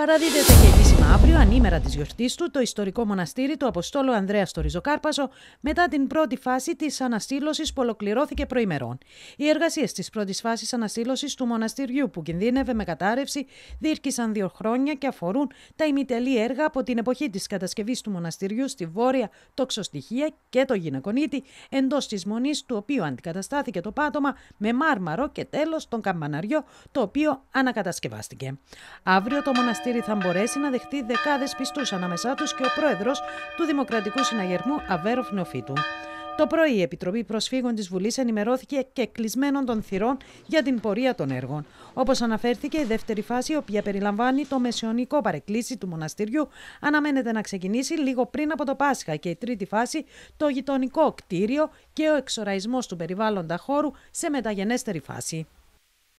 Παραδίδεται και επίσημα αύριο, ανήμερα της γιορτής του, το ιστορικό μοναστήρι του Αποστόλου Ανδρέα στο Ριζοκάρπαζο, μετά την πρώτη φάση της αναστήλωση που ολοκληρώθηκε προημερών. Οι εργασίες της πρώτης φάσης αναστήλωση του μοναστηριού, που κινδύνευε με κατάρρευση, δίρκησαν δύο χρόνια και αφορούν τα ημιτελή έργα από την εποχή της κατασκευής του μοναστηριού στη βόρεια τοξοστοιχεία και το γυναικονίτη, εντός της μονής του οποίου αντικαταστάθηκε το πάτωμα με μάρμαρο και τέλος τον καμπαναριό, το οποίο ανακατασκευάστηκε. Αύριο το μοναστήριο δικαστήρι θα μπορέσει να δεχτεί δεκάδες πιστούς, ανάμεσά τους και ο πρόεδρος του Δημοκρατικού Συναγερμού Αβέροφ Νεοφίτου. Το πρωί η Επιτροπή Προσφύγων της Βουλής ενημερώθηκε και κλεισμένων των θυρών για την πορεία των έργων. Όπως αναφέρθηκε, η δεύτερη φάση, η οποία περιλαμβάνει το μεσαιωνικό παρεκκλήσι του μοναστηριού, αναμένεται να ξεκινήσει λίγο πριν από το Πάσχα και η τρίτη φάση, το γειτονικό κτίριο και ο εξοραϊσμός του περιβάλλοντα χώρου σε μεταγενέστερη φάση.